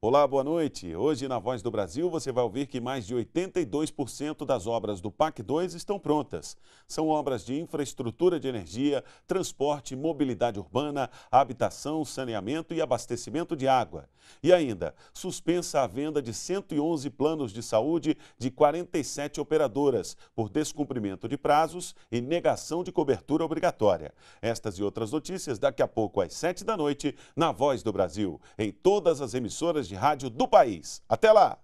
Olá, boa noite. Hoje, na Voz do Brasil, você vai ouvir que mais de 82% das obras do PAC 2 estão prontas. São obras de infraestrutura de energia, transporte, mobilidade urbana, habitação, saneamento e abastecimento de água. E ainda, suspensa a venda de 111 planos de saúde de 47 operadoras por descumprimento de prazos e negação de cobertura obrigatória. Estas e outras notícias daqui a pouco às 7 da noite, na Voz do Brasil, em todas as emissoras de rádio do país. Até lá!